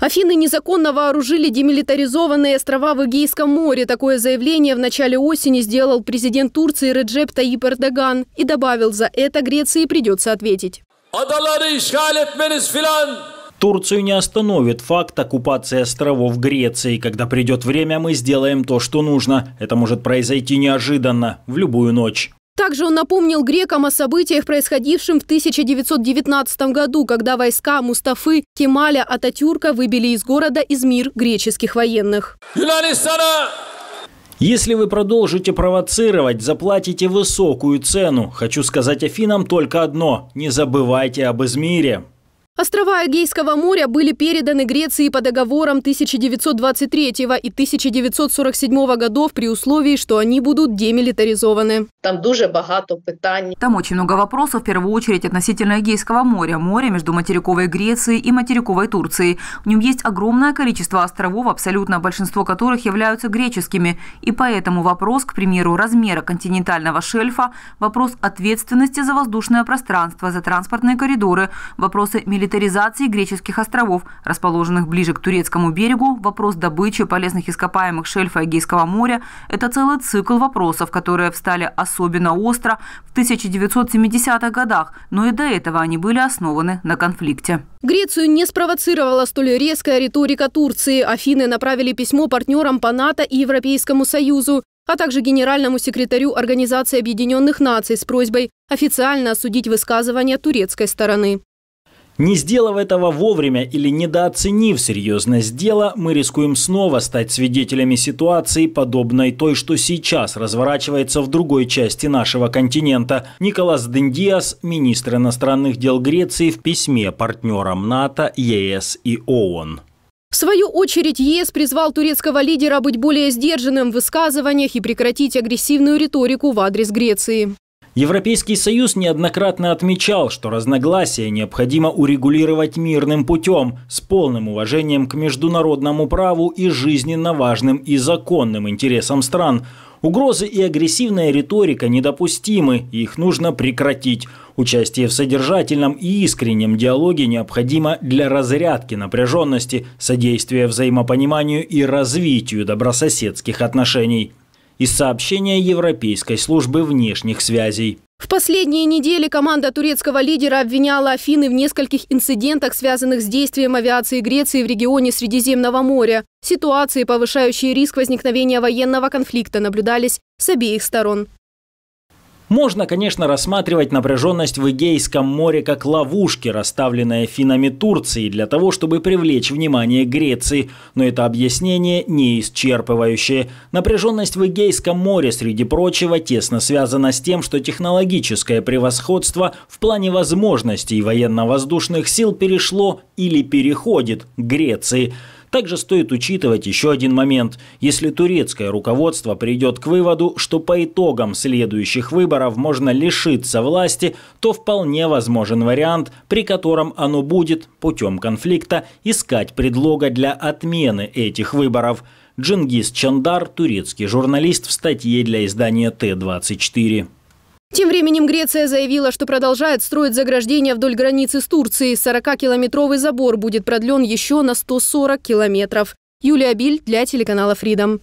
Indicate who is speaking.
Speaker 1: Афины незаконно вооружили демилитаризованные острова в Эгейском море. Такое заявление в начале осени сделал президент Турции Реджеп Таип Эрдоган и добавил, за это Греции придется ответить.
Speaker 2: Турцию не остановит факт оккупации островов Греции. Когда придет время, мы сделаем то, что нужно. Это может произойти неожиданно, в любую ночь.
Speaker 1: Также он напомнил грекам о событиях, происходившем в 1919 году, когда войска Мустафы Кемаля Ататюрка выбили из города Измир греческих военных.
Speaker 2: Если вы продолжите провоцировать, заплатите высокую цену. Хочу сказать Афинам только одно – не забывайте об Измире.
Speaker 1: Острова Эгейского моря были переданы Греции по договорам 1923 и 1947 годов при условии, что они будут демилитаризованы.
Speaker 3: Там дуже багато питань. Там очень много вопросов, в первую очередь относительно Эгейского моря, моря между материковой Грецией и материковой Турцией. В нем есть огромное количество островов, абсолютно большинство которых являются греческими. И поэтому вопрос, к примеру, размера континентального шельфа, вопрос ответственности за воздушное пространство, за транспортные коридоры, вопросы милитаризации милитаризации греческих островов, расположенных ближе к турецкому берегу, вопрос добычи полезных ископаемых шельфа Эгейского моря – это целый цикл вопросов, которые встали особенно остро в 1970-х годах, но и до этого они были основаны на конфликте.
Speaker 1: Грецию не спровоцировала столь резкая риторика Турции. Афины направили письмо партнерам по НАТО и Европейскому Союзу а также генеральному секретарю Организации Объединенных Наций с просьбой официально осудить высказывания турецкой стороны.
Speaker 2: Не сделав этого вовремя или недооценив серьезность дела, мы рискуем снова стать свидетелями ситуации, подобной той, что сейчас разворачивается в другой части нашего континента. Николас Дендиас, министр иностранных дел Греции, в письме партнерам НАТО, ЕС и ООН.
Speaker 1: В свою очередь, ЕС призвал турецкого лидера быть более сдержанным в высказываниях и прекратить агрессивную риторику в адрес Греции.
Speaker 2: Европейский Союз неоднократно отмечал, что разногласия необходимо урегулировать мирным путем, с полным уважением к международному праву и жизненно важным и законным интересам стран. Угрозы и агрессивная риторика недопустимы, их нужно прекратить. Участие в содержательном и искреннем диалоге необходимо для разрядки напряженности, содействия взаимопониманию и развитию добрососедских отношений из сообщения Европейской службы внешних связей.
Speaker 1: В последние недели команда турецкого лидера обвиняла Афины в нескольких инцидентах, связанных с действием авиации Греции в регионе Средиземного моря. Ситуации, повышающие риск возникновения военного конфликта, наблюдались с обеих сторон.
Speaker 2: Можно, конечно, рассматривать напряженность в Эгейском море как ловушки, расставленные финами Турции для того, чтобы привлечь внимание Греции, но это объяснение не исчерпывающее. Напряженность в Эгейском море, среди прочего, тесно связана с тем, что технологическое превосходство в плане возможностей военно-воздушных сил перешло или переходит к Греции – также стоит учитывать еще один момент. Если турецкое руководство придет к выводу, что по итогам следующих выборов можно лишиться власти, то вполне возможен вариант, при котором оно будет путем конфликта искать предлога для отмены этих выборов. Джингис Чандар, турецкий журналист в статье для издания Т-24.
Speaker 1: Тем временем Греция заявила, что продолжает строить заграждение вдоль границы с Турцией. 40-километровый забор будет продлен еще на 140 километров. Юлия Биль для телеканала Freedom.